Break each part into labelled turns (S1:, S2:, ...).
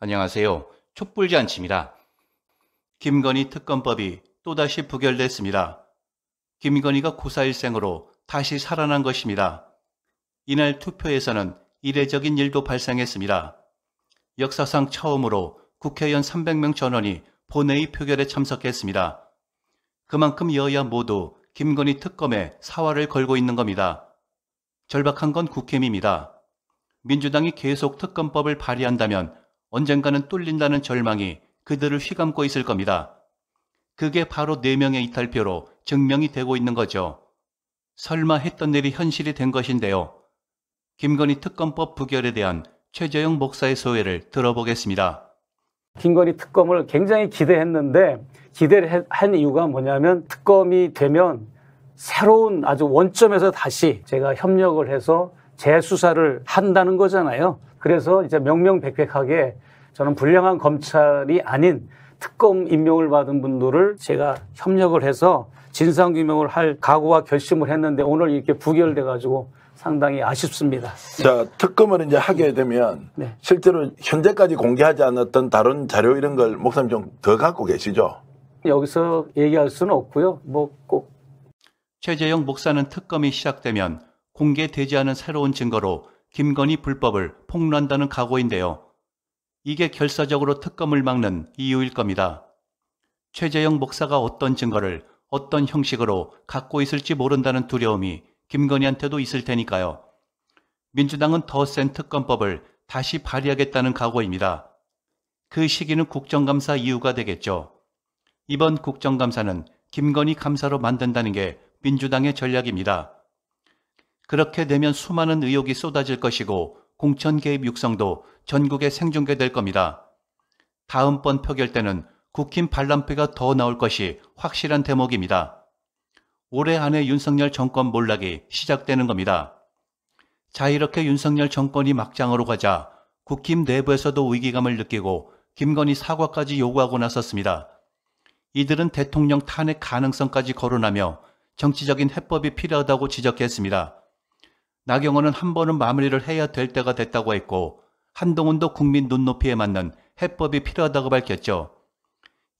S1: 안녕하세요. 촛불잔치입니다. 김건희 특검법이 또다시 부결됐습니다. 김건희가 고사일생으로 다시 살아난 것입니다. 이날 투표에서는 이례적인 일도 발생했습니다. 역사상 처음으로 국회의원 300명 전원이 본회의 표결에 참석했습니다. 그만큼 여야 모두 김건희 특검에 사활을 걸고 있는 겁니다. 절박한 건 국힘입니다. 민주당이 계속 특검법을 발의한다면 언젠가는 뚫린다는 절망이 그들을 휘감고 있을 겁니다. 그게 바로 4명의 이탈표로 증명이 되고 있는 거죠. 설마 했던 일이 현실이 된 것인데요. 김건희 특검법 부결에 대한 최재영 목사의 소회를 들어보겠습니다. 김건희 특검을 굉장히 기대했는데 기대를 한 이유가 뭐냐면 특검이 되면 새로운 아주 원점에서 다시 제가 협력을 해서 재수사를 한다는 거잖아요. 그래서 이제 명명백백하게 저는 불량한 검찰이 아닌 특검 임명을 받은 분들을 제가 협력을 해서 진상 규명을 할 각오와 결심을 했는데 오늘 이렇게 부결돼 가지고 상당히 아쉽습니다. 자, 특검을 이제 하게 되면 네. 실제로 현재까지 공개하지 않았던 다른 자료 이런 걸 목사님 좀 더 갖고 계시죠? 여기서 얘기할 수는 없고요. 뭐 꼭. 최재영 목사는 특검이 시작되면 공개되지 않은 새로운 증거로 김건희 불법을 폭로한다는 각오인데요. 이게 결사적으로 특검을 막는 이유일 겁니다. 최재형 목사가 어떤 증거를 어떤 형식으로 갖고 있을지 모른다는 두려움이 김건희한테도 있을 테니까요. 민주당은 더 센 특검법을 다시 발의하겠다는 각오입니다. 그 시기는 국정감사 이유가 되겠죠. 이번 국정감사는 김건희 감사로 만든다는 게 민주당의 전략입니다. 그렇게 되면 수많은 의혹이 쏟아질 것이고 공천 개입 육성도 전국에 생중계될 겁니다. 다음번 표결 때는 국힘 반란표가 더 나올 것이 확실한 대목입니다. 올해 안에 윤석열 정권 몰락이 시작되는 겁니다. 자 이렇게 윤석열 정권이 막장으로 가자 국힘 내부에서도 위기감을 느끼고 김건희 사과까지 요구하고 나섰습니다. 이들은 대통령 탄핵 가능성까지 거론하며 정치적인 해법이 필요하다고 지적했습니다. 나경원은 한 번은 마무리를 해야 될 때가 됐다고 했고 한동훈도 국민 눈높이에 맞는 해법이 필요하다고 밝혔죠.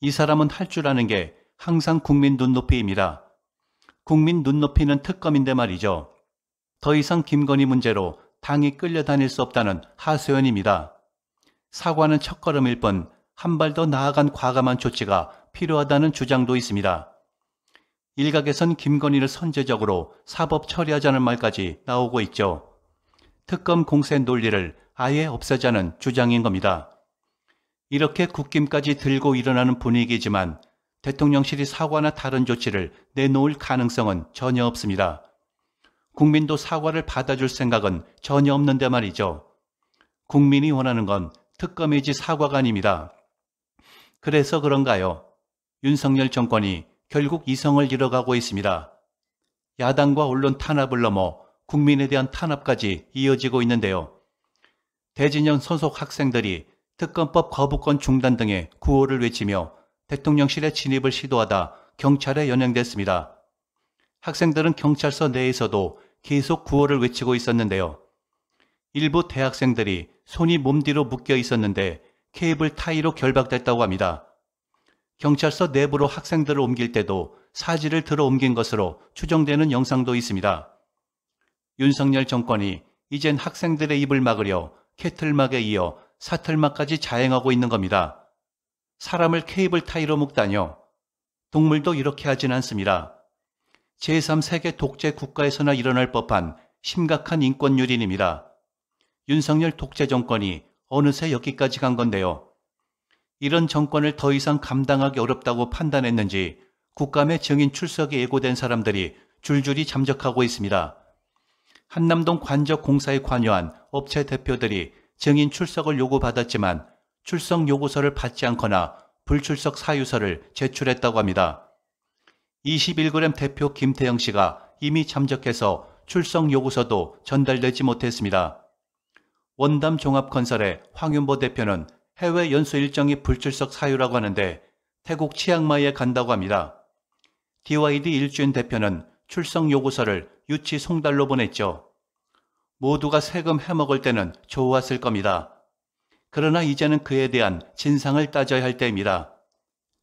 S1: 이 사람은 할 줄 아는 게 항상 국민 눈높이입니다. 국민 눈높이는 특검인데 말이죠. 더 이상 김건희 문제로 당이 끌려다닐 수 없다는 하소연입니다. 사과는 첫걸음일 뿐 한 발 더 나아간 과감한 조치가 필요하다는 주장도 있습니다. 일각에선 김건희를 선제적으로 사법 처리하자는 말까지 나오고 있죠. 특검 공세 논리를 아예 없애자는 주장인 겁니다. 이렇게 국김까지 들고 일어나는 분위기지만 대통령실이 사과나 다른 조치를 내놓을 가능성은 전혀 없습니다. 국민도 사과를 받아줄 생각은 전혀 없는데 말이죠. 국민이 원하는 건 특검이지 사과가 아닙니다. 그래서 그런가요? 윤석열 정권이 결국 이성을 잃어가고 있습니다. 야당과 언론 탄압을 넘어 국민에 대한 탄압까지 이어지고 있는데요. 대진영 소속 학생들이 특검법 거부권 중단 등의 구호를 외치며 대통령실에 진입을 시도하다 경찰에 연행됐습니다. 학생들은 경찰서 내에서도 계속 구호를 외치고 있었는데요. 일부 대학생들이 손이 몸 뒤로 묶여 있었는데 케이블 타이로 결박됐다고 합니다. 경찰서 내부로 학생들을 옮길 때도 사지를 들어 옮긴 것으로 추정되는 영상도 있습니다. 윤석열 정권이 이젠 학생들의 입을 막으려 캐틀막에 이어 사틀막까지 자행하고 있는 겁니다. 사람을 케이블 타이로 묶다뇨. 동물도 이렇게 하진 않습니다. 제3세계 독재 국가에서나 일어날 법한 심각한 인권 유린입니다. 윤석열 독재 정권이 어느새 여기까지 간 건데요. 이런 정권을 더 이상 감당하기 어렵다고 판단했는지 국감의 증인 출석이 예고된 사람들이 줄줄이 잠적하고 있습니다. 한남동 관적 공사에 관여한 업체 대표들이 증인 출석을 요구받았지만 출석 요구서를 받지 않거나 불출석 사유서를 제출했다고 합니다. 21g 대표 김태영 씨가 이미 잠적해서 출석 요구서도 전달되지 못했습니다. 원담 종합건설의 황윤보 대표는 해외 연수 일정이 불출석 사유라고 하는데 태국 치앙마이에 간다고 합니다. DYD 일주인 대표는 출석 요구서를 유치 송달로 보냈죠. 모두가 세금 해먹을 때는 좋았을 겁니다. 그러나 이제는 그에 대한 진상을 따져야 할 때입니다.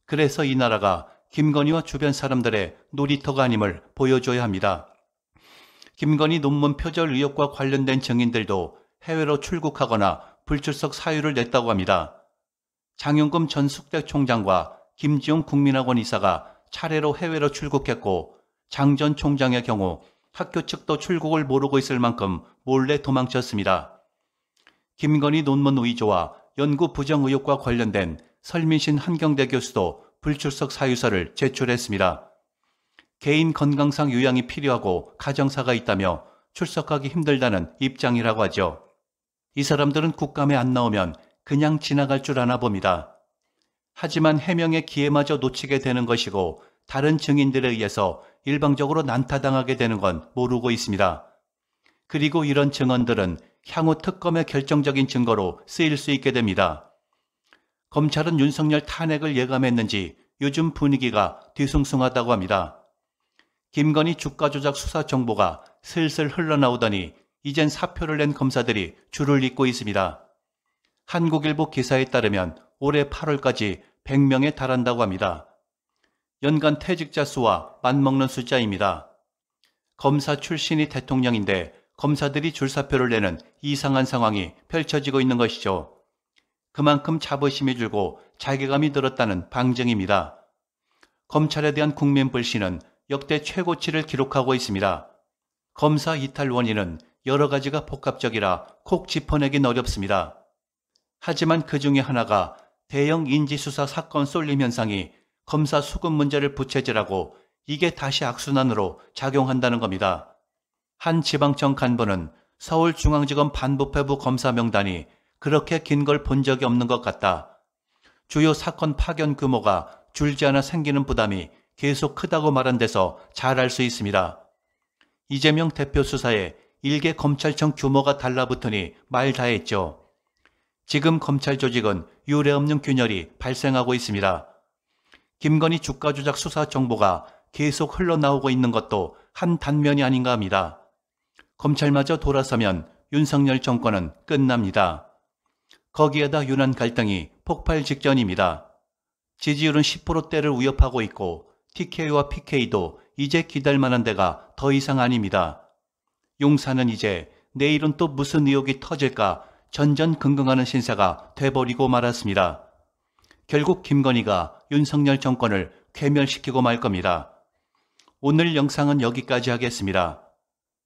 S1: 그래서 이 나라가 김건희와 주변 사람들의 놀이터가 아님을 보여줘야 합니다. 김건희 논문 표절 의혹과 관련된 증인들도 해외로 출국하거나 불출석 사유를 냈다고 합니다. 장영금 전 숙대총장과 김지용 국민학원 이사가 차례로 해외로 출국했고 장 전 총장의 경우 학교 측도 출국을 모르고 있을 만큼 몰래 도망쳤습니다. 김건희 논문 의조와 연구 부정 의혹과 관련된 설민신 한경대 교수도 불출석 사유서를 제출했습니다. 개인 건강상 요양이 필요하고 가정사가 있다며 출석하기 힘들다는 입장이라고 하죠. 이 사람들은 국감에 안 나오면 그냥 지나갈 줄 아나 봅니다. 하지만 해명의 기회마저 놓치게 되는 것이고 다른 증인들에 의해서 일방적으로 난타당하게 되는 건 모르고 있습니다. 그리고 이런 증언들은 향후 특검의 결정적인 증거로 쓰일 수 있게 됩니다. 검찰은 윤석열 탄핵을 예감했는지 요즘 분위기가 뒤숭숭하다고 합니다. 김건희 주가 조작 수사 정보가 슬슬 흘러나오더니 이젠 사표를 낸 검사들이 줄을 잇고 있습니다. 한국일보 기사에 따르면 올해 8월까지 100명에 달한다고 합니다. 연간 퇴직자 수와 맞먹는 숫자입니다. 검사 출신이 대통령인데 검사들이 줄사표를 내는 이상한 상황이 펼쳐지고 있는 것이죠. 그만큼 자부심이 줄고 자괴감이 들었다는 방증입니다. 검찰에 대한 국민 불신은 역대 최고치를 기록하고 있습니다. 검사 이탈 원인은 여러 가지가 복합적이라 콕 짚어내긴 어렵습니다. 하지만 그 중에 하나가 대형 인지수사 사건 쏠림 현상이 검사 수급 문제를 부채질하고 이게 다시 악순환으로 작용한다는 겁니다. 한 지방청 간부는 서울중앙지검 반부패부 검사 명단이 그렇게 긴 걸 본 적이 없는 것 같다. 주요 사건 파견 규모가 줄지 않아 생기는 부담이 계속 크다고 말한 데서 잘 알 수 있습니다. 이재명 대표 수사에 일개 검찰청 규모가 달라붙으니 말 다했죠. 지금 검찰 조직은 유례없는 균열이 발생하고 있습니다. 김건희 주가 조작 수사 정보가 계속 흘러나오고 있는 것도 한 단면이 아닌가 합니다. 검찰마저 돌아서면 윤석열 정권은 끝납니다. 거기에다 유난 갈등이 폭발 직전입니다. 지지율은 10%대를 위협하고 있고 TK와 PK도 이제 기댈 만한 데가 더 이상 아닙니다. 용사는 이제 내일은 또 무슨 의혹이 터질까 전전긍긍하는 신사가 돼버리고 말았습니다. 결국 김건희가 윤석열 정권을 괴멸시키고 말 겁니다. 오늘 영상은 여기까지 하겠습니다.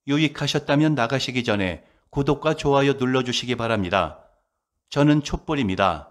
S1: 유익하셨다면 나가시기 전에 구독과 좋아요 눌러주시기 바랍니다. 저는 촛불입니다.